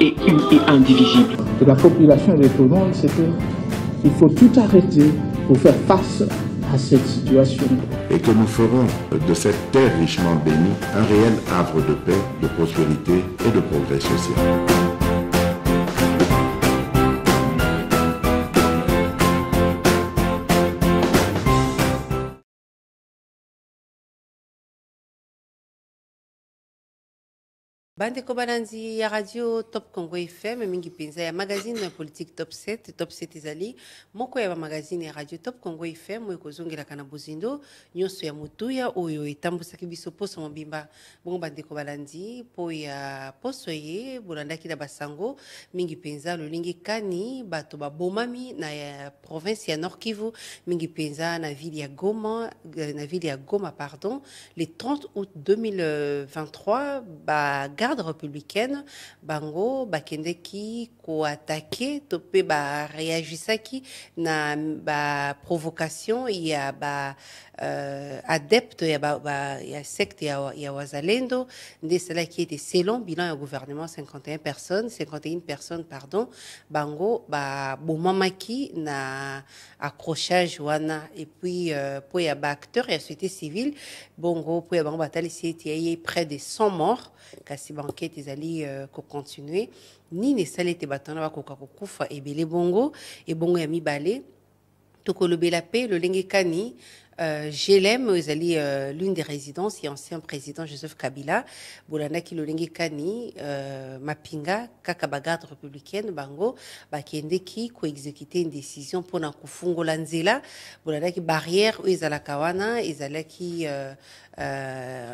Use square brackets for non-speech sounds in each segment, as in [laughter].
et indivisible. De la population monde c'est il faut tout arrêter pour faire face à cette situation. Et que nous ferons de cette terre richement bénie un réel havre de paix, de prospérité et de progrès social. bandeko balandi ya radio top congo fm mingi mpenza ya magazine politique top 7 top 7 ezali moko ya magazine ya radio top congo fm oyo ekozongelaka na bozindo nyonso ya motuya oyo etambusaki biso poso mobimba bongo bandeko balandi mpo ya poso ye bolandaki na basango mingi mpenza lolingi kani bato Bomami, na ya province ya nord kivu mingi mpenza na ville ya goma na ville ya goma pardon Les 30 août 2023 ba de républicaine bango bakendeki koatake to réagissa qui, na y a ba euh, adepte ya, ba, ba, ya secte ya, ya wazalendo nde cela qui était selon bilan ya gouvernement 51 personnes 51 personnes pardon bango ki na accrochage wana et puis euh, po ya baacteur ya société civile bongo po ya bango batalisi ete près de 100 morts kasi banquete ezali euh, kocontinue nini esali ete bato wana bakoka kokufa ebele bongo e bongo ya mibale tokolobela pe lolenge kani j'ai GLM, allez l'une des résidences et ancien président Joseph Kabila bolandaki lolenge kani euh, mapinga kaka républicaine bango bakendeki exécuté une décision pour kofungola Lanzela bolandaki barrière oyo ezalaka euh, euh,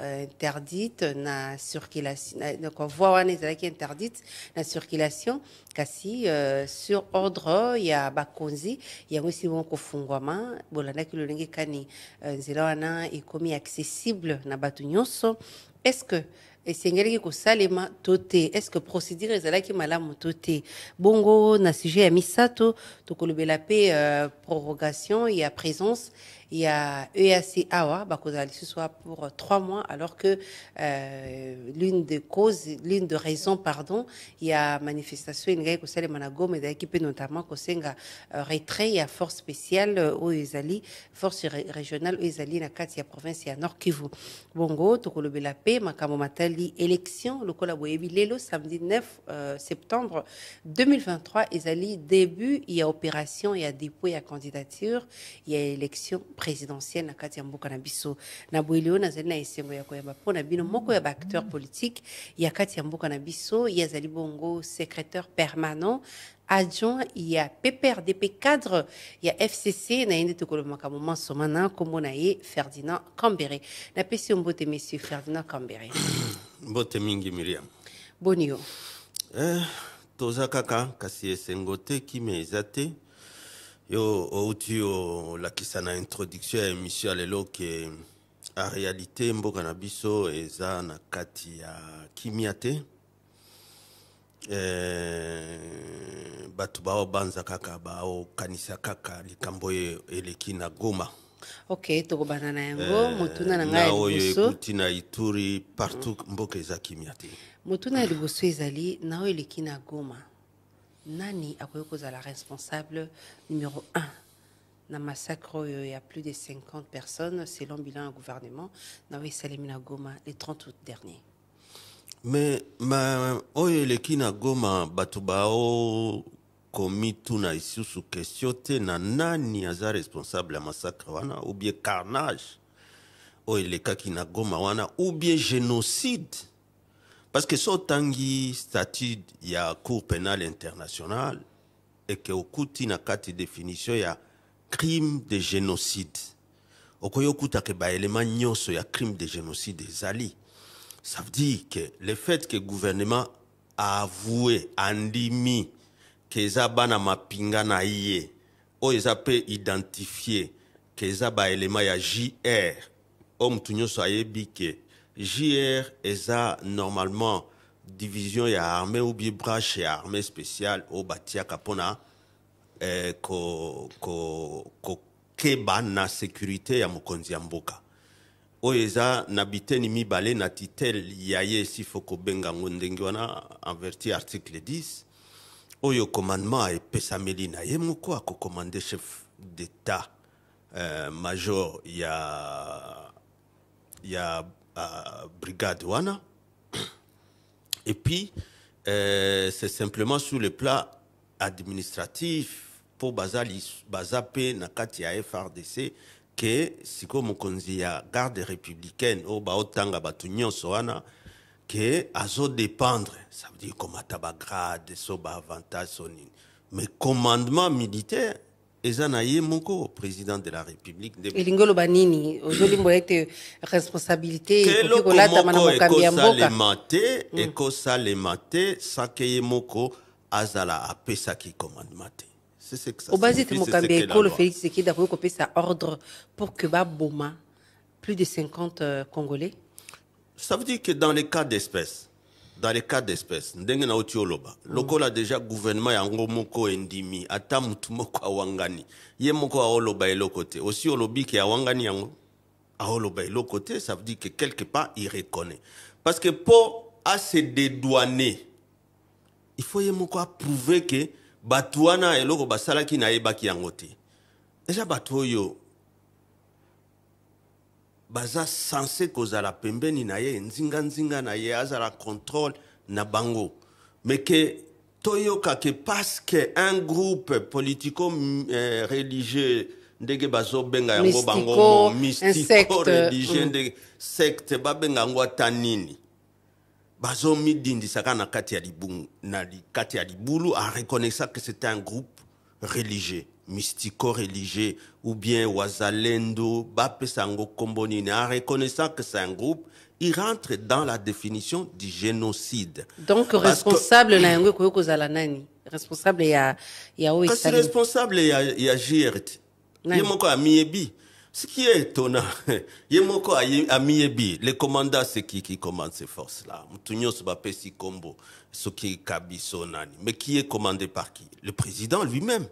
interdite na circulation donc voie wana ezalaki interdite na circulation kasi euh, sur ordre ya bakonzi yango esili kofungwama bolandaki lolenge kani euh, nzela wana ekomi accessible na bato nyonso est ce que esengelaki kosalema to toté. est ce que procédure ezalaki qui to bongo na sujet ya misato tokolobela mpe prorogation à présence y a EAC Awa ce soit pour trois mois alors que euh, l'une des causes l'une des raisons pardon il y a manifestation elingaki kosalema na goma mais d'équipe notamment kosenga uh, retrait a force spéciale au ezali force régionale oyo ezali na kati ya province à nord kivu bongo tokolobela mpe makambo matali élection lokola boyebi lelo samedi 9 septembre 2023 ezali début il y a opération il y a dépôt ya candidature il y a élection présidentielle na kati ya mboka na biso na boye leo nazali na esengo ya koyamba mpona bino moko ya baacteur politique ya kati ya mboka na biso bongo secrétaire permanent adjoint ya PPRDP cadre ya FCC na ye nde tokolobamaka moma nsoma na nkombo na ye ferdinand cambere napesi yo mbote monsieur ferdinand cambere [coughs] mbote mingi miriam boni yo eh, toza kaka kasi esengo te qui eza te yo outi olakisa na introduction ya émission ya lelo ke en réalité mboka na biso eza na kati ya kimia te e, bato baobanza kaka baokanisa kaka likambo oyo eleki na goma ok tokobanda na yango eh, motuna na ngai oyo ekuti na ituri partout mboka eza kimia te motuna ya liboso ezali na oyo eleki na goma nani akoki la responsable numéro 1 na massacre euh, y a plus de 50 personnes selon bilan gouvernement na oyo na goma le 30 août dernier Mais, ma oye le goma Batubao komitu tuna isusu question te na nani aza responsable ya massacre wana ou bien carnage oyo elekaki goma wana ou bien génocide parce que so tangi statut la Cour pénale internationale et que y a une définition ya crime de génocide. Okoyokuta a ba élément y ya crime de génocide des Ali. Ça veut dire que le fait que le gouvernement a avoué a andimi que Zabana mapinga na ye oyo eza mpe identifie ke eza élément ya jr oyo motu nyonso ayebi JR ESA normalement division et armée ou bien et armée spéciale au Batia Kapona eh, ko ko ko keba na sécurité ya mokonzi ya mboka oyo eza na biteni balé na titel ya ye si kobenga benga ndenge wana enverti article 10 oyo commandement epesameli na ye moko akokomande chef d'état euh, major ya ya à Brigade Wana. [clears throat] Et puis, euh, c'est simplement sur le plan administratif, pour Bazali, Bazape, nakati FRDC, que on Mokonzi à garde républicaine, au Baotanga Batunion Soana, que Azo dépendre, ça veut dire comme Tabagrade, Soba Avantage, Sonin. Mais commandement militaire, eza moko président de la république aujourd'hui, hmm. il nini ozolimbola été responsabilité et ekoki kolatama na mokambi ya mbokaekosalema te hmm. ekosalema te sake ye moko azala apesaki commandement te obazi ete mokambi c'est ekolo félix sekedi akoki sa ordre pour que Boma, plus de 50 euh, congolais ça veut dire que dans les cas d'espèce dans les cas d'espèce ndenge na oti oloba mm. lokola déjà gouvernement yango moko endimi ata mutu moko awangani ye moko aoloba eloko te osi olobi ke awangani yango aoloba eloko te ça veut dire que quelque part il reconnaît parce que mpo ase dédouaner il faut ye moko aprouve ke bato wana eloko basalaki nayebaki yango te déjà bato oyo baza censé kozala pembeni na ye nzinganzinga na ye azala contrôle na bango me ke toyoka ke paske un groupe politico eh, religieux ndenge benga yango bango mystico religieux mm. ndenge secte babenga yango ata nini bazomidindisa kaka na kati ya libulu na kati ya libulu en reconnaissant que c'est un groupe religieux mystico-religieux ou bien wazalendo, bapesango kombonine, en reconnaissant que c'est un groupe, il rentre dans la définition du génocide. Donc responsable na y a un Responsable ya y a Kasi responsable ya a JRT. a a Miebi. Ce qui est étonnant, [laughs] yemoko moko Miebi. le commandant c'est qui qui commande ces forces là? Mutunyo Sobapesi Kombo, ce qui est mais qui est commandé par qui? Le président lui-même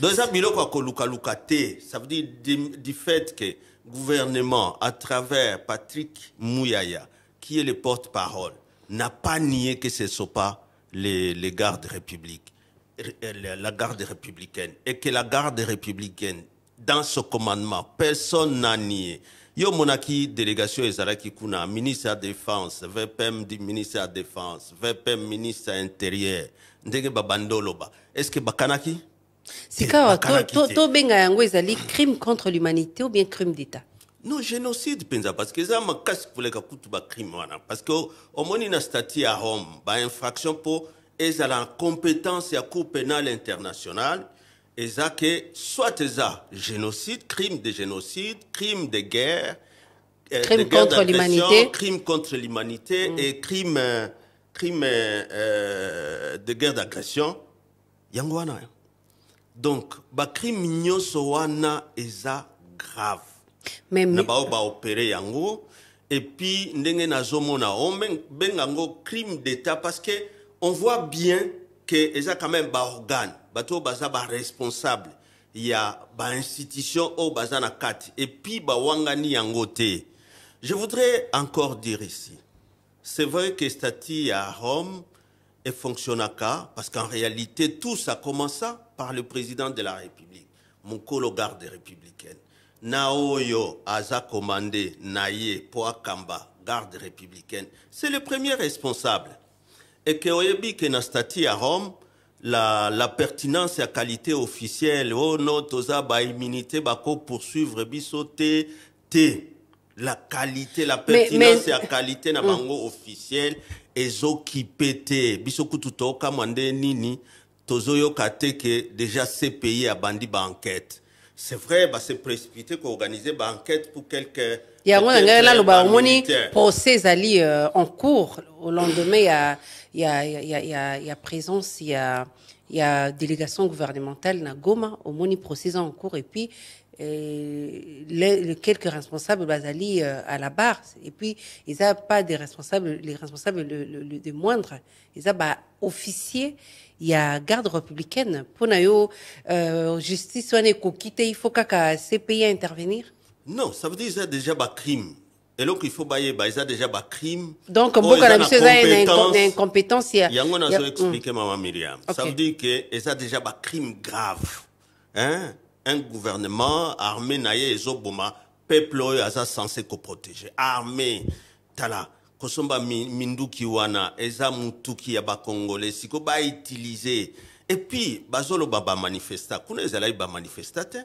ça veut dire du fait que le gouvernement à travers Patrick Mouyaya qui est le porte-parole n'a pas nié que ce ne sont pas les, gardes républicains euh, la garde républicaine et que la garde républicaine dans ce commandement personne n'a nié a monaki délégation qui kuna ministre la défense vpm ministre la défense vpm ministre de intérieur babandoloba est ce que bakanaki c'est sika awa benga yango ezali crime contre l'humanité ou bien crime d'état non génocide mpenza parce que eza makasi koleka kutu crime, wana parce que au omoni na statut à rome bainfraction mpo ezala na compétence ya cour pénale internationale eza que soit eza génocide crime de génocide crime de guerre euh, crime, de guerre contre l'humanité crime contre l'humanité mm. et crime euh, crime euh, de guerre d'agression yango wana hein donc bacrime nyonso wana eza grave Mais na ba opérer yango puis, ndenge nazomona ben yango crime d'état parce que on voit bien que eza quand même baorgane bato oyo baza responsable. ya institution au baza na kati epuis ba yango té. je voudrais encore dire ici c'est vrai que stati à rome et fonctionnaka, parce qu'en réalité, tout ça commença par le président de la République, Mukolo garde républicaine. Naoyo Aza commandé Naye Poakamba, garde républicaine. C'est le premier responsable. Et que Keoyebi Kenastati à Rome, la, pertinence et la qualité officielle, oh non, toza ba immunité, bako poursuivre bisoté, La qualité, la pertinence et la qualité na [laughs] mm. bango officielle ezokipete biso kutu tokamwa nde nini tozoyoka te que déjà bandi ba enquête c'est vrai bah, c'est précipité ba enquête pour quelque il y a ba moni procès alli euh, en cours au lendemain ya, ya, ya, y a présence y a délégation gouvernementale na goma moni procès en cours et puis et les, quelques responsables basali euh, à la barre et puis ils n'ont pas des responsables les responsables le, le, des moindres ils ont bah officiers il y a garde républicaine pour nayo euh, justice on est il faut qu'à ces pays intervenir non ça veut dire ont déjà bah crime faut faut qu'ils ont déjà crime. donc oh, hein, il na biso eza ont incompétence yango nazo expliquer mm. Maman miriam ça veut dire qu'ils ont déjà crime grave hein? un gouvernement armé naye de peuple oyo aza censé protéger. armé tala kosomba minduki wana eza mutuki ya bacongolais Et puis, Et puis, manifesta, kuna a bamanifesta te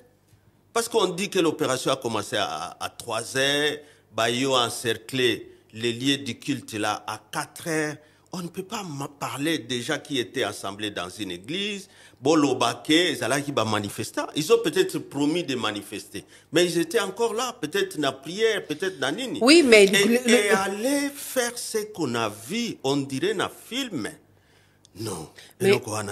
parce qu'on dit que l'opération a commencé à, à 3 heures yo encerclé les lieux du culte là à 4 heures on ne peut pas parler des qui étaient assemblés dans une église, Bolobake, Zalakiba manifester. Ils ont peut-être promis de manifester, mais ils étaient encore là, peut-être dans la prière, peut-être dans Nini. Oui, mais. Et, aller faire ce qu'on a vu, on dirait dans le film. Non.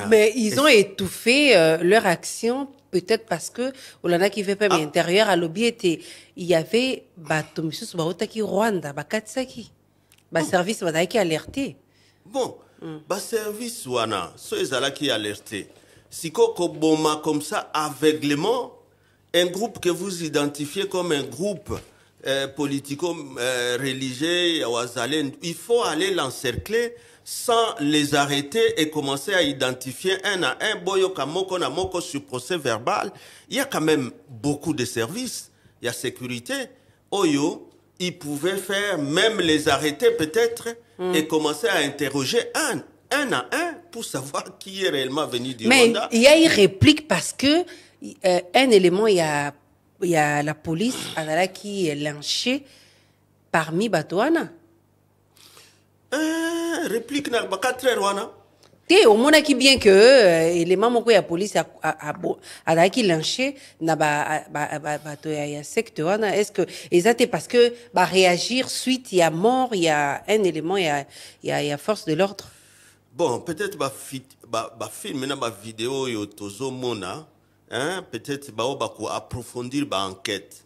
Mais, ils ont étouffé euh, leur action peut-être parce que a qui fait pas mais ah. intérieur à y était il y avait bato Rwanda oh. service alerté bon bas service wana so alerté. Si vous boma comme ça aveuglement un groupe que vous identifiez comme un groupe euh, politico-religieux euh, il faut aller l'encercler sans les arrêter et commencer à identifier un à un boyo na moko sur procès verbal il y a quand même beaucoup de services il y a sécurité oyo il pouvait faire, même les arrêter peut-être, hmm. et commencer à interroger un, un à un pour savoir [laughs] qui est réellement venu du Rwanda. Mais il y a une réplique parce que euh, un élément, il y a, a la police qui est lynchée parmi Batoana. Euh, réplique a très Rwanda te qui bien que euh, les ke elema moko ya polisi azalaki lynché na bato ya secte wana que eza te parce que bah, réagir suite ya mort ya un élément ya, ya, ya force de l'ordre bon peut-être bafilme bah, bah, na bavideo oyo tozomona hein, peut-être oh, approfondir enquête bao bakoapprofondir baenquête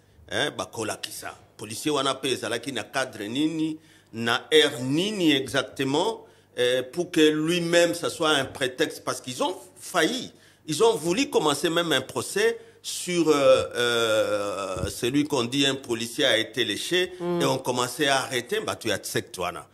bakolakisa policier wana mpe qui na cadre nini na air nini exactement euh, pour que lui-même, ça soit un prétexte, parce qu'ils ont failli. Ils ont voulu commencer même un procès sur euh, euh celui qu'on dit un policier a été léché mm. et on commençait à arrêter bah tu as wana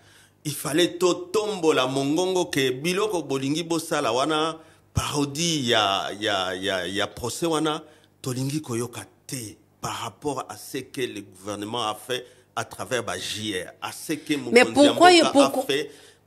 il fallait to la mongongo que biloko bolingi la wana parodie ya ya ya ya procès wana tolingi koyoka te par rapport à ce que le gouvernement a fait à travers bah JR à ce que mon a fait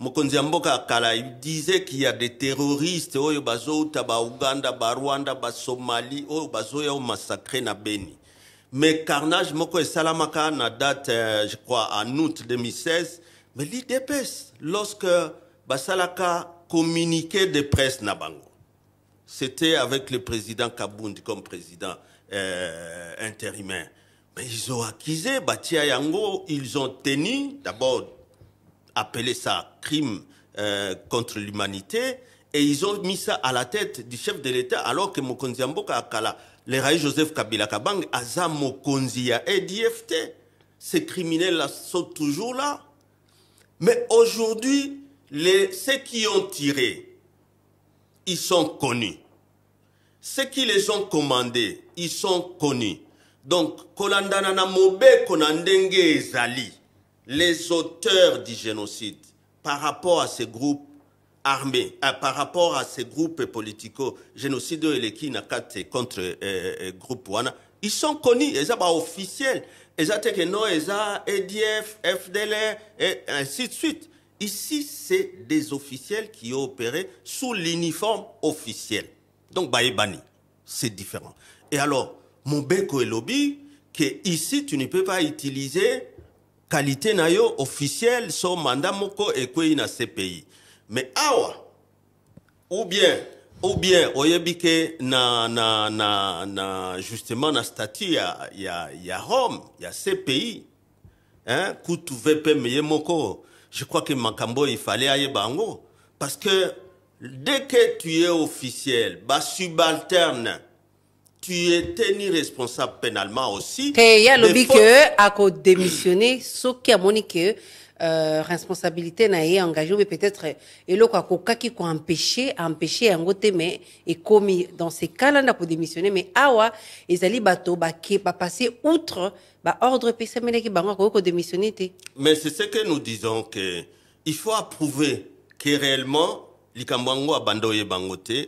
mokonzi Amboka disait qu'il y a des terroristes oyo bazouta bauganda barwanda basomali oyo bazoya massacré na beni mais carnage moko Salamaka, na date euh, je crois en août 2016 mais l'idps lorsque basalaka communiquait de presse na bango c'était avec le président Kabound comme président euh, intérimaire mais ils ont accusé batia yango ils ont tenu d'abord appelé ça crime euh, contre l'humanité. Et ils ont mis ça à la tête du chef de l'État, alors que Mokonzi Akala, le Raï Joseph Kabila Kabang, Aza Mokonzi et DFT. Ces criminels-là sont toujours là. Mais aujourd'hui, les, ceux qui ont tiré, ils sont connus. Ceux qui les ont commandés, ils sont connus. Donc, Kolandana Mobe Konandenge Zali les auteurs du génocide par rapport à ces groupes armés, euh, par rapport à ces groupes politico génocide qui na contre euh, euh, groupe wana ils sont connus Ils sont officiels eza non, ils ont EDF FDLR et ainsi de suite ici c'est des officiels qui ont opéré sous l'uniforme officiel donc ba c'est différent et alors mon béco et lobby que ici tu ne peux pas utiliser Qualité na yo officiel so manda moko ekwei na cpi Mais awa ou bien ou bien vous na, na, na, justement na statut ya, ya, ya rome ya cpi hein? kutu vpm ye moko je crois que makambo fallait aller bango parce que dès que tu es officiel bah, subalterne tu es tenu responsable pénalement aussi. Te ya que à cause démissionner soki qui monique, euh, responsabilité na été engagée, mais peut-être eloko qui ko empêcher empêché, yango te mais commis dans ces cas-là de démissionner mais awa ezali bato va bah, bah, passé outre baordre epesi qui bango akoki kodémissionner démissionné. mais c'est ce que nous disons que il faut approuver que réellement les gens abanda oyeba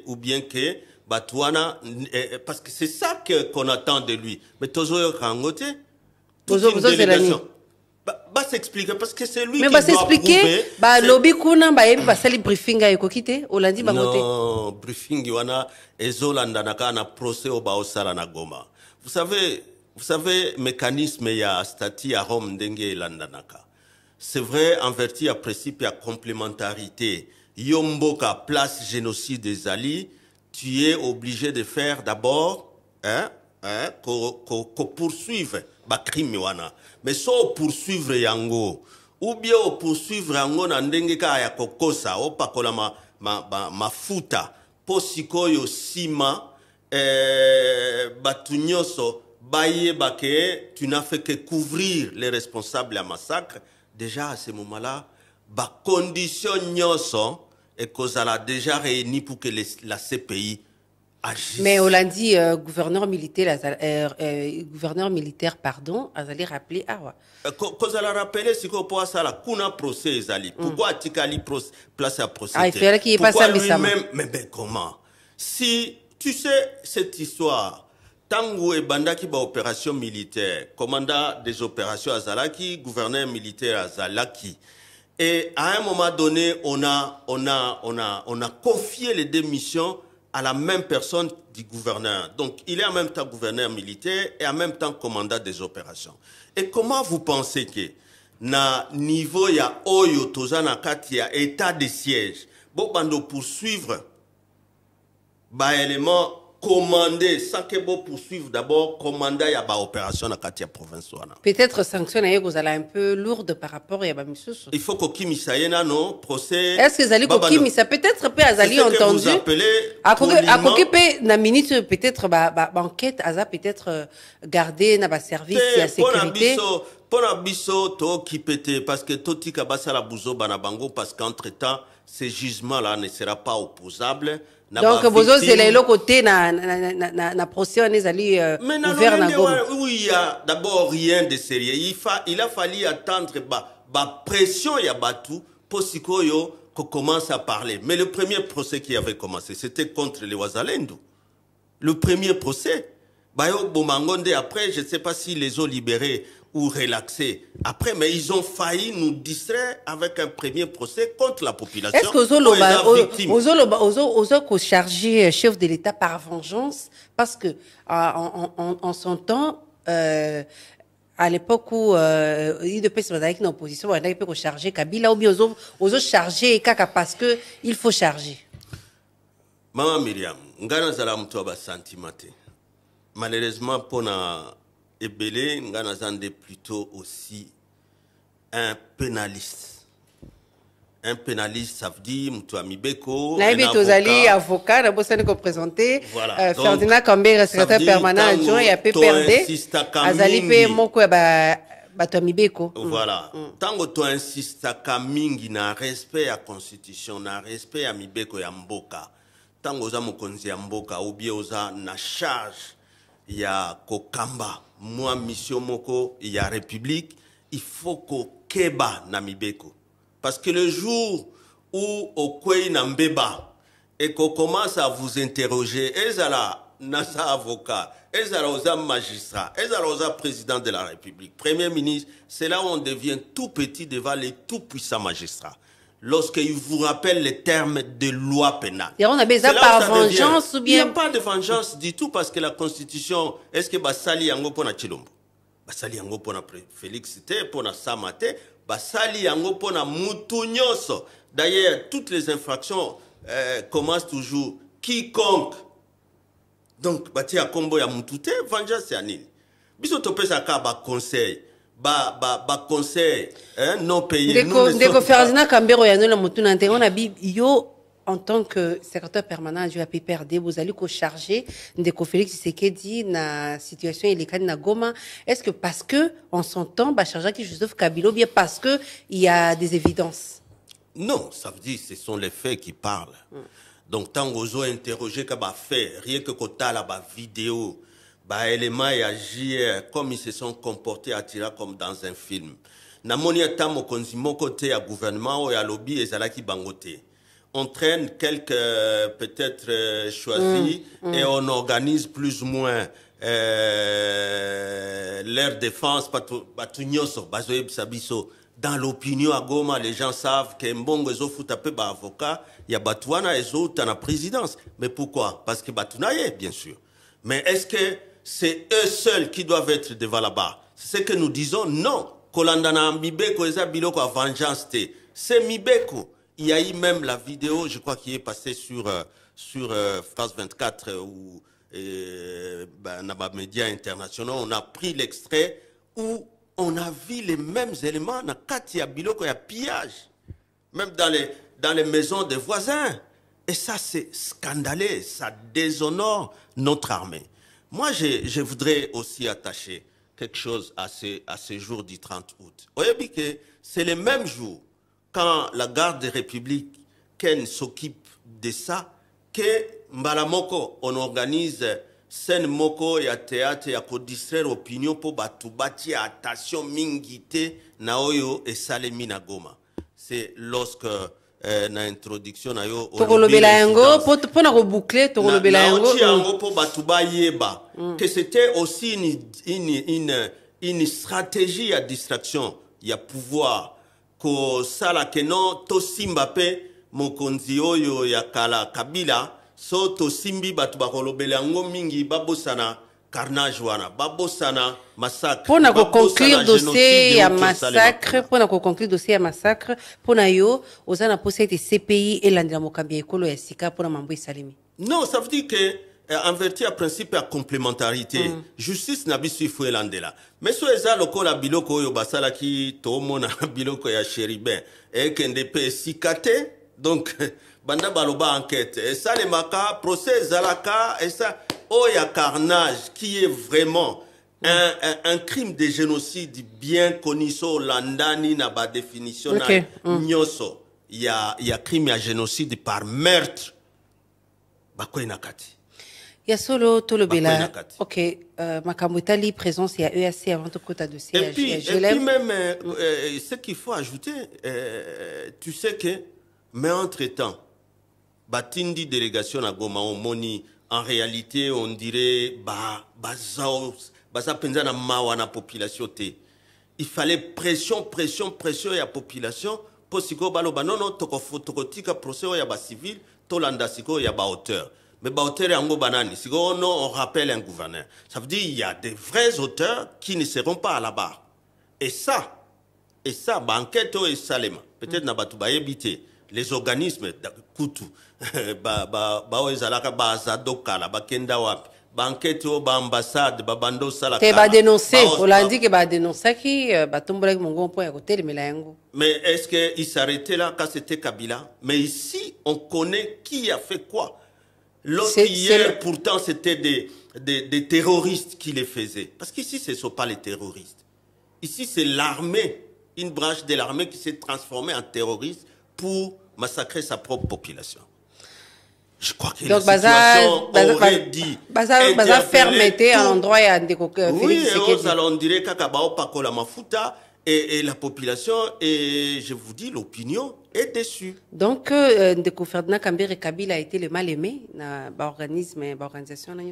ou bien que eh, eh, parce que c'est ça qu'on attend de lui. Mais toujours, toujours une s'expliquer parce que c'est lui mais qui va s'expliquer bah lobby kuna bah va briefing va s'expliquer. olandi ba non briefing wana Il na procès oba osala na goma vous savez vous savez mécanisme ya statut ya Rome ndenge elandanaka c'est vrai en vertu à principe ya complémentarité Yomboka place génocide des alliés tu es obligé de faire d'abord hein, hein, ko, poursuivre le wana mais soit poursuivre yango ou bien poursuivre yango na ndenge ka ya kokosa opakola mafuta ma, ma, ma fouta, sikoyo eh, tu n'as fait que couvrir les responsables à massacre déjà à ce moment là condition nyoso et qu'Ozala déjà réuni pour que la CPI agisse. Mais au lundi, euh, gouverneur militaire, euh, euh, gouverneur militaire, pardon, Azali rappelé Awa. Euh, a rappelé, c'est qu'on peut ça à qu'on a procès Azali. Mm. Pourquoi il place à procès? Ah, il fallait qu'il y à pas ça, mais Mais, ben, comment? Si, tu sais, cette histoire, tango qui ba opération militaire, commandant des opérations à Azalaki, gouverneur militaire à Azalaki, et à un moment donné, on a, on a, on a, on a confié les deux missions à la même personne du gouverneur. Donc, il est en même temps gouverneur militaire et en même temps commandant des opérations. Et comment vous pensez que, na niveau ya y a kati état de siège, pour poursuivre ba élément Commander, sans que vous poursuivre d'abord commander y a ba opération na quartier ya province wana peut-être sanction na vous allez un peu lourde par rapport a ba misusu il faut kokimisa na non procès est-ce que zali kokimisa peut-être peut azali entendu akoki pe na minute peut-être ba, ba, ba enquête aza peut-être euh, garder na ba service ya sécurité mpona biso qui te parce que totika basala buzoba na bango parce qu'entre temps ce jugement là ne sera pas opposable donc vous avez l'autre côté na, na, na, na procès euh, wana ouvert il n'y oui d'abord rien de sérieux il, a fallu attendre la pression pour que mpo sikoyo qu'commence à parler mais le premier procès qui avait commencé c'était contre les wazalendo le premier procès après je ne sais pas si les ont libérés ou relaxer après, mais ils ont failli nous distraire avec un premier procès contre la population. Est-ce aux chargé euh, chef de l'État par vengeance Parce que euh, en, son temps, euh, à l'époque où il devait se avec une opposition, il peu chargé Kabila ou bien aux autres charger Kaka parce que il faut charger. Maman Myriam, ngana un mtu aba Malheureusement pour ebele ngai naza nde plutôt aussi un pénaliste un pénaliste ça veut dire moto ya mibeko nayebi tozali avocat nabosani koprésente voilà. euh, ferdinand cambere secrétaire permanent adjoint ya ppd azali mpe moko ya bato ya mibeko mm, voilà ntango mm. toinsistaka kamingi, na respect la constitution na respect à mibeko ya mboka Tango za mokonzi ya mboka ou bien oza na charge il y a kokamba moi, M moko il y a république il faut kokeba Nami Namibeko, parce que le jour où okwei et qu'on commence à vous interroger ezala NASA avocat ezala oza magistrat ezala oza président de la république premier ministre c'est là où on devient tout petit devant les tout puissants magistrats lorsqu'il vous rappelle les termes de loi pénale. Et on a besoin par vengeance ou bien... Il n'y a pas de vengeance du tout parce que la Constitution, est-ce que Basali yango pona chilombo? Basali yango pona Félix Té, pona Samate, Basali yango pona Moutounios D'ailleurs, toutes les infractions euh, commencent toujours quiconque. Donc, Bati Kombo ya Moutouté, vengeance c'est Anil. Biso topesa ka ba conseil ba ba ba conseil hein, non payé ndeko ndeko Ferdinand Kambero ya nola mutuna na bi yo en tant que secrétaire permanent du APPRD, vous allez co-charger Ndeko Félix dit, na situation illégal na Goma. Est-ce que parce que on s'entend bah charger qui Joseph Kabilo bien parce que il y a des évidences Non, ça veut dire ce sont les faits qui parlent. Hmm. Donc tant aux interrogé que bah fait rien que kota la bah vidéo bah, les ya agir comme ils se sont comportés Tira, comme dans un film Namonia ata mokonzi moko te à gouvernement à lobby, et bango bangote. on traîne quelques euh, peut-être euh, choisis mm, mm. et on organise plus ou moins euh, leur défense Sabiso. dans l'opinion à Goma, les gens savent que Mbongo a ba avocat, ya Batouana ezouta na présidence. Mais pourquoi Parce que est, bien sûr. Mais est-ce que c'est eux seuls qui doivent être devant là-bas. C'est ce que nous disons, non. c'est Mibeko. Il y a eu même la vidéo, je crois, qui est passée sur, euh, sur euh, France 24 ou dans les médias On a pris l'extrait où on a vu les mêmes éléments il y a pillage, même dans les, dans les maisons des voisins. Et ça, c'est scandaleux, ça déshonore notre armée. Moi, je, voudrais aussi attacher quelque chose à ce, à jour du 30 août. c'est le même jour quand la garde des républiques, Ken s'occupe de ça, que Mbalamoko, on organise scène moko ya théâtre ya kodistraire opinion pour pour bâtir attention mingite naoyo et oyo nagoma. C'est lorsque Eh, na introduction na yo tokolobela yango mpo na kobucle tokolobela yangooti yango mpo bato bayeba mm. que c'était aussi une, une, une, une stratégie ya distraction ya pouvoir kosala ke non tosimba mpe mokonzi oyo ya kala kabila so tosimbi bato bakolobela yango mingi babosana carnage babosana massacre ko le dossier à massacre pour le dossier à massacre pour yo cpi l'André mokambi ekolo sika pour mambo non ça veut dire que euh, en vertu principe de complémentarité mm. justice na elandela mais so eza lokola biloko basalaki tomona [laughs] biloko ya sheribin donc [laughs] banda baloba enquête esalemaka procès et ça... Oya oh, Carnage, qui est vraiment un, un, un, crime de génocide bien connu sur Landani, n'a ba définition. Okay. Nyoso, mm. il y a, il y a crime, il y a génocide par meurtre. Bakoy Nakati. solo Tolobela, ok, euh, Makamutali, présence et à EAC avant tout côté de CIH. Et puis, et puis même, euh, euh, ce qu'il faut ajouter, euh, tu sais que, mais entre-temps, Batindi délégation à Goma, Moni, en réalité on dirait bah ça, baza penza na mawa na population te il fallait pression pression pression la population po sikoyo baloba toko un procès yaba civil, to landa siko ya auteur. mais baauteur yango banani sikoyo oh Si on rappelle un gouverneur ça veut dire il y a des vrais auteurs qui ne seront pas à la barre et ça et ça baenquête oyo salema peut-être mm. na Batuba bayebi les organismes kutu [laughs] ba ezalaka baza dokala bakenda wapi ba ambassade ba bando qui te qui, olandi ke mon grand point à côté de yango mais est ce que il s'arrêtait là quand c'était kabila mais ici on connaît qui a fait quoi l'autre hier pourtant c'était des, des, des terroristes qui les faisaient parce qu'ici ce ne sont pas les terroristes ici c'est l'armée une branche de l'armée qui s'est transformée en terroriste pour massacrer sa propre population. Je crois que Donc, la situation baza, aurait dit... Baza, baza fermeté à l'endroit et à euh, Oui, on dirait pakola mafuta et, la population, et je vous dis, l'opinion est déçue. Donc, euh, Ndeko Ferdinand Kambere Kabila a été le mal-aimé dans l'organisme bah, et bah, l'organisation de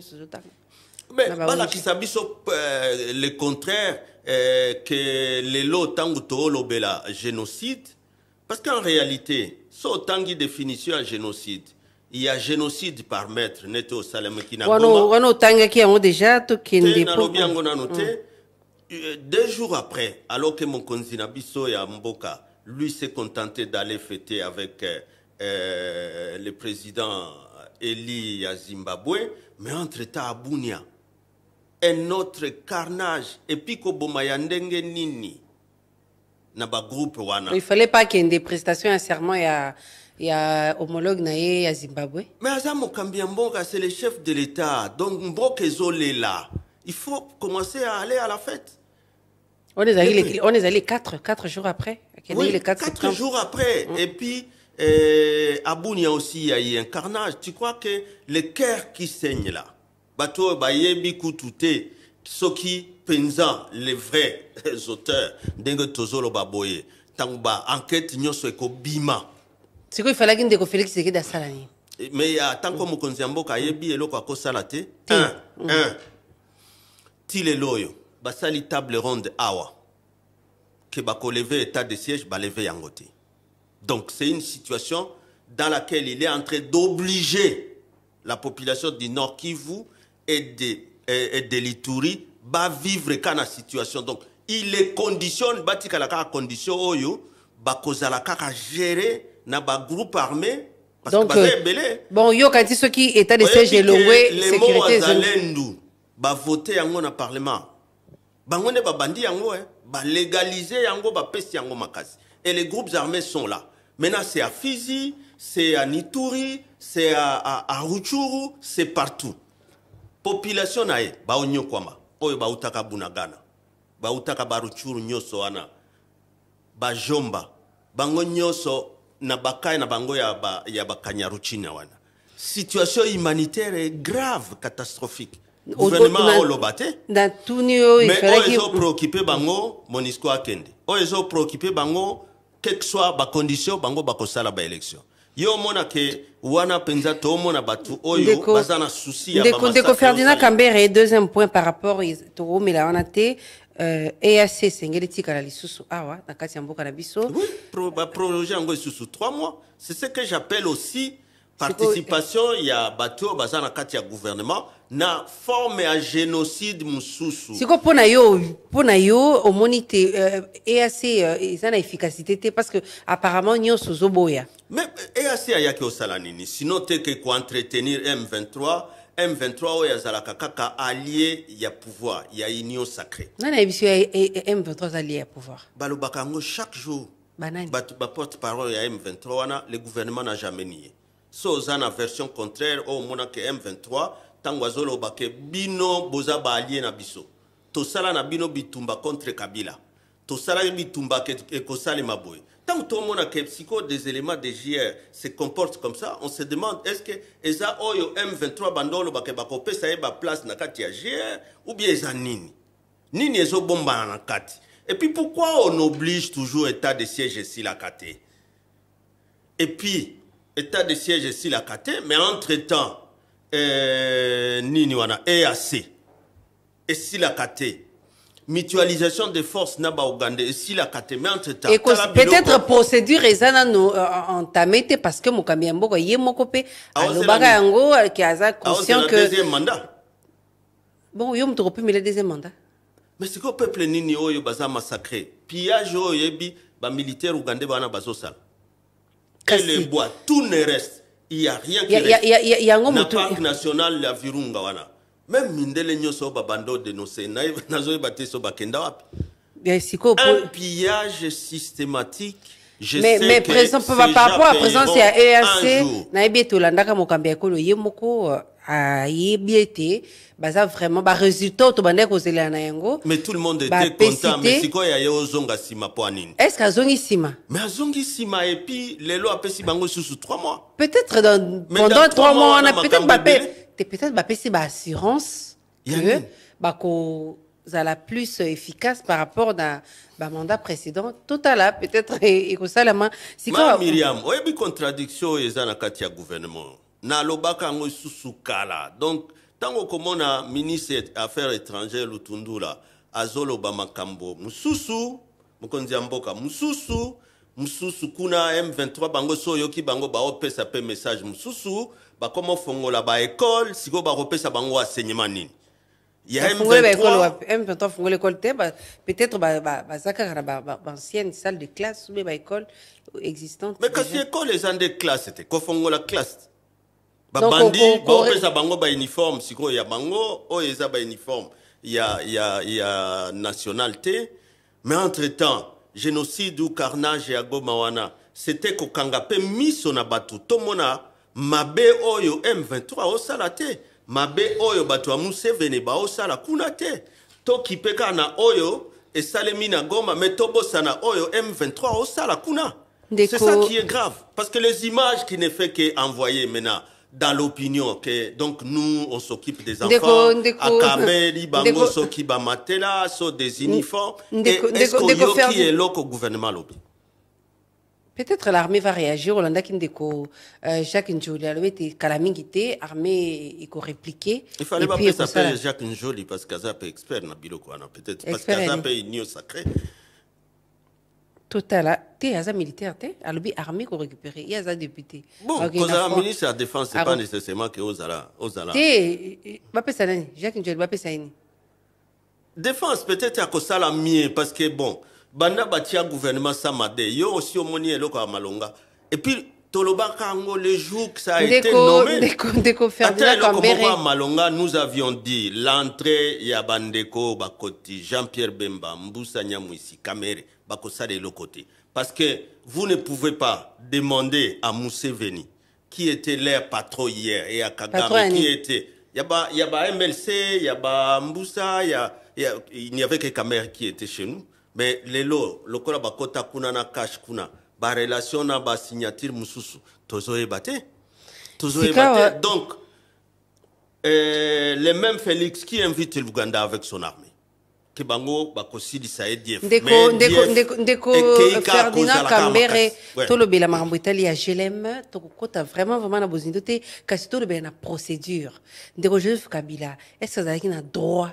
mais bala biso euh, le contraire euh, que les lots tango tolobela génocide parce qu'en réalité So tangi définition ya génocide Il y a génocide par maître nete osalemaki déjà otangaki yango deja tokende bien. yango a noté deux jours après alors que mon cousin biso à mboka lui s'est contenté d'aller fêter avec euh, euh, le président Eli à Zimbabwe mais entre-temps à Bounia, un autre carnage et puis un ndenge nini na groupe wana il fallait pas akende prestation à serment ya ya homologue na ye ya zimbabwe mais aza mokambi mboka c'est le chef de l'état donc mboka là. il faut commencer à aller à la fête on est allé, 4 on est allé quatre, jours après. Oui, les quatre, 4 jours après. Mm. Et puis, euh, Bounia aussi, il y a eu un carnage. Tu crois que le cœur qui saigne là, Bato Bayebi Koutouté, ce qui pensant les vrais auteurs ndenge de ntango ba enquête C'est ekobima fallait que ndeko félix ekedi asala salani mais ah, te mm. basali table ronde awa ke bakoleve état de siège donc c'est une situation dans laquelle il est en train d'obliger la population du nord kivu et des et, de l'Ituri va vivre la situation donc il les conditionne kaka condition oyo bakozala kaka gérer na ba groupe armé parce donc, que euh, bon yo ceux qui étaient de siège elowe sécurité ba voter yango parlement bango nde babandi yango eh balégaliser yango bapesi yango et les groupes armés sont là maintenant c'est à Fizi c'est à Nituri c'est à, à, à Ruchuru c'est partout population na ye baonyokwama oyo bautaka bunagana bautaka baruchuru nyonso wana bajomba bango nyonso na bakai na bango ya, ba, ya bakanyaruchina wana situation humanitaire grave catastrophique gouvernement aoloba te na tuni oyo mais oyo ezopreoccupe bango monisco akende oyo ezopreoccupe bango quelque soit bacondition bango bakosala baélection yo omonake wana penza mpenza toomona batu oyo baza na susi ndeko ferdinand kambere deuxième point par rapport tokomela wana te eac tika etikala lisusu awa na kati ya mboka na biso baproje yango lisusu 3 mois c'est ce que j'appelle aussi participation ya batu oyo baza na kati ya gouvernement na forme ya génocide mususu. sikoyo mpo yo pour vous yo omoni te euh, eac eh, euh, eza na efficacité te parce que apparemment nyonso boya. mais eac eh, ayaki osala nini sino teke entretenir m23 m23 oyo azalaka kaka allié ya pouvoir ya union sacré nani ayebi so eh, m23 allié ya pouvoir balobaka yango chaque jour banani porte parole ya m23 wana le gouvernement na jamais nié so oza version contraire oyo omonaka m23 tangwazolo bake bino boza baalie na biso tosala na bino bitumba contre kabila tosala bitumba maboy boye to mona ke psycho des éléments de jr se comporte comme ça on se demande est ce que eza oyo m23 bandolobaka ke bakopesa ba place na kati ya jr ou bien eza nini nini bomba na kati et puis pourquoi on oblige toujours état de siège la kate et puis état de siège la kate mais entre temps eh, nini wana EAC la mutualisation des forces na si la KT mais entre temps peut-être procédure et nano nous euh, euh, entamé parce que camion ya mboka mon copé mpe alobaka yango euh, a aza conscient que mandat bon yo mais le deuxième mandat mais c'est le peuple nini oyo baza massacré pillage oyo oyebi militaire sal bana les bois, tout ne reste il y a rien qui reste. Na parc national ya Virunga wana. Même mindele nyoso babando denonse na [laughs] nazoyeba te bakenda wapi. Un pillage systématique je mais, sais mais que présent, par rapport à présence à EAC, nayebi etolandaka mokambo ya ekolo ye moko euh, ayebi bah ça vraiment bah résultat oyo tobandai kozelela na yango mais tout le monde était bah, content mais sikoyo aye ozonga nsima sima anini est ce azongi nsima mais azongi nsima epuis lelo apesi bango sous trois mois peut-être pendant trois mois wana peut-être peut-être bapesi baassurance que bah, la plus efficace par rapport na mandat précédent totala peut-être et comme ça ekosalama Mais miriam oyebi contradiction oyo eza na kati ya gouvernement nalobaka lobaka lisusu susukala. donc tango komona ministre affaires étrangères lutundula azoloba makambo mosusu mokonzi ya mboka mususu kuna m23 bango so oyoki bango opesa pe message ba mosusu ba école? baekole ba opesa bango enseignement nini ya m23 afungola ekole te peut-être ba ba, kaka ba ancienne salle de classe ou école existante mais kasi les eza de classe C'était ko la classe babandi baopesa bango bauniforme sikoyo ya bango a eza y ya, ya, y a nationalité, mais entre temps génocide ou carnage ya goma wana c'était kokanga kangape miso na bato tomona mabe oyo m23 o salate mabe oyo bato ya museveni sala kuna te tokipe peka na oyo salemi na goma me tobosana oyo m23 sala kuna c'est ça qui est grave parce que les images qui ne fait qu'envoyer maintenant dans l'opinion que donc nous on s'occupe des enfants enfants, soki des uniformes est-ce là gouvernement lobby peut-être l'armée va réagir enfants, Kindeko euh, jacques njoli enfants, des Kalamingité, armée il faut répliquer il fallait pas jacques njoli parce que des enfants, expert biloko hein. peut-être parce que une hein totala ah, te aza militaire te récupère, armée korécupéré ye aza député Bon, un ministre de la défense c'est pas nécessairement que ozala ozala pas eh, eh, bapesa nani jacques njoli bapesa ye nini défense peut-être à la mienne, parce que bon banda un gouvernement samade yo aussi omoni eloko à malonga et puis tolobaka le jour que ça a été nomméata eloko moko ya malonga nous avions dit l'entrée y ya bandeko bakoti jean pierre bemba mbusa nyamwisi kamere côté, parce que vous ne pouvez pas demander à Museveni qui était l'air patron hier et à Kagame qui était il y a MLC il y a Mboussa, Mbusa il n'y avait que Kamer qui était chez nous mais lelo le bakota kuna na cash kuna ba relation na ba signature mususu tozoyeba te donc euh, le même Félix qui invite l'Ouganda avec son armée ke bango ndeko ye diefndeko euh, ferdinand kambere tolobela makambo etali ya glm tokokɔta vraiment vraiment na bozindote kasi kasi tolobela na procédure ndeko joseph kabila Est-ce estce azalaki na droit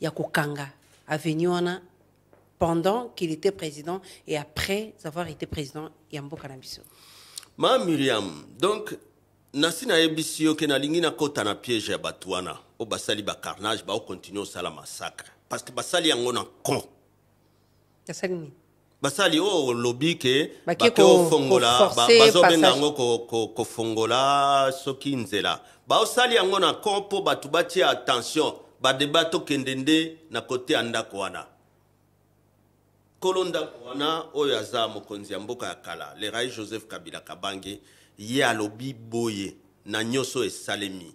ya kokanga aveni wana pendant qu'il était président et après avoir été président ya mboka na biso ma miriam donc nasi nayebisi yo ke nalingi nakɔta na piège ya bato carnage, oyo basali bacarnage au osala massacre parce que basali yango na con basali oyo oh, olobi ke bato ofongola bazobenga yango kofongola soki nzela baosali yango na con mpo bato batia attention badeba tokende nde na kote ya ndako wana kolo ndako wana oyo aza mokonzi ya mboka ya kala lerai joseph kabila kabange ye alobi boye na nyonso esalemi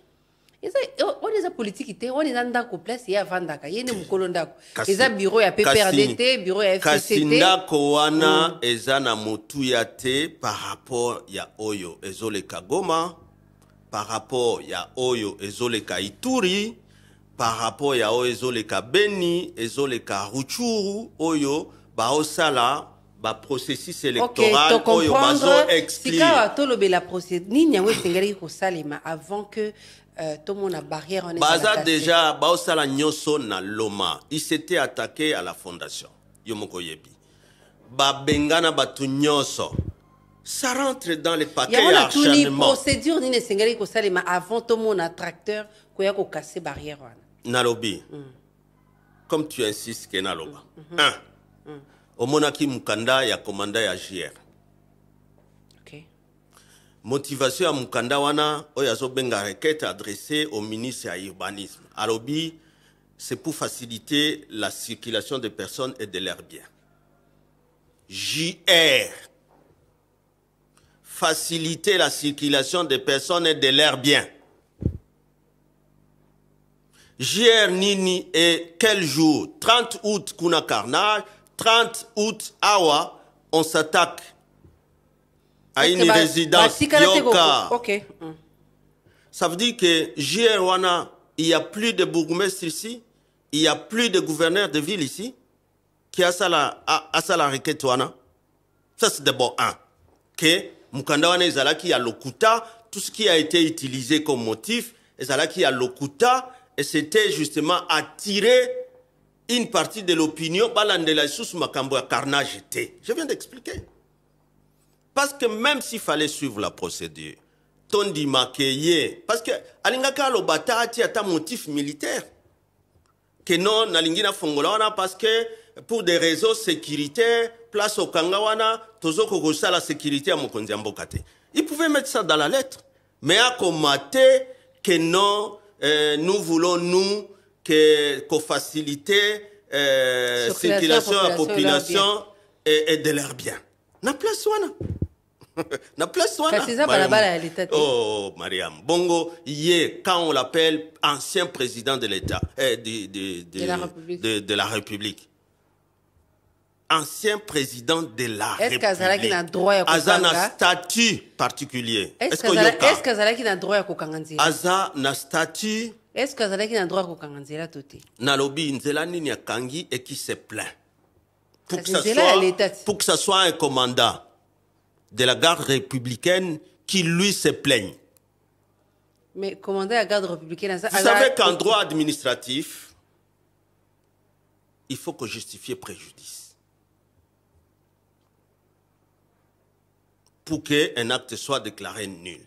eza wana oh, politique et on est dans ndako place ye avandaka ye nde mokolo ndako eza biro ya pprd te bureau à fcc ndako wana mm. eza na motuya té par rapport ya oyo ezoleka goma par rapport ya oyo ezoleka ituri par rapport ya oyo ezoleka beni ezoleka Karuchuru, oyo baosala processus électoral okay, oyo bazoexplier la procédure n'y a pas de kosalema avant que euh, baza déjà baosala Nyoso na loma s'était attaqué à la fondation yo Ba yebi ba bato nyonso ça rentre dans le paquet ya procédure nini esengeli ma avant tomona tracteur koya casser barrière wana Na mm. comme tu insistes ke naloba mm-hmm. hein? mm -hmm. ki mokanda ya komanda ya jr motivation à mukanda wana Benga requête adressée au ministre l'Urbanisme. urbanisme alobi c'est pour faciliter la circulation des personnes et de l'air bien. jr faciliter la circulation des personnes et de l'air bien. jr nini et quel jour 30 août kuna carnage 30 août awa on s'attaque à une résidence ba, yoka. Mm. Ça veut dire que J.R.O.A.N.A. il n'y a plus de bourgmestre ici, il n'y a plus de gouverneur de ville ici, qui a ça la, a, a ça Ça, c'est d'abord un. Que Mukandawana zalaki a l'okuta, tout ce qui a été utilisé comme motif, Ezalaki a l'okuta, et c'était justement attirer une partie de l'opinion, la sous à carnage Je viens d'expliquer. Parce que même s'il fallait suivre la procédure, tondi parce que alingaka aloba ta a ata motif militaire Que non nalingi nafongola wana parce que pour des raisons sécuritaires place kangawana, tozo a la sécurité la sécurité à il pouvait mettre ça dans la lettre mais à commenter que non euh, nous voulons nous que la euh, circulation la population et, de leur bien na place wana [laughs] na place wana hein. oh mariam bongo ye quand on l'appelle ancien président de l'état eh, de, de, de, de, la république, de, de la république. ancien président de la république Est-ce azalaki na droit à aza Azana statut particulier est eske qui na droit à kokanga Azana statut... na statut eske qui na droit à kokanga nzela to nalobi nzela nini kangi et qui se plaint pour que, ça soit, pour que ça soit un commandant de la garde républicaine qui, lui, se plaigne. Mais commander la garde républicaine... Vous savez qu'en droit administratif, il faut que justifier préjudice. Pour qu'un acte soit déclaré nul.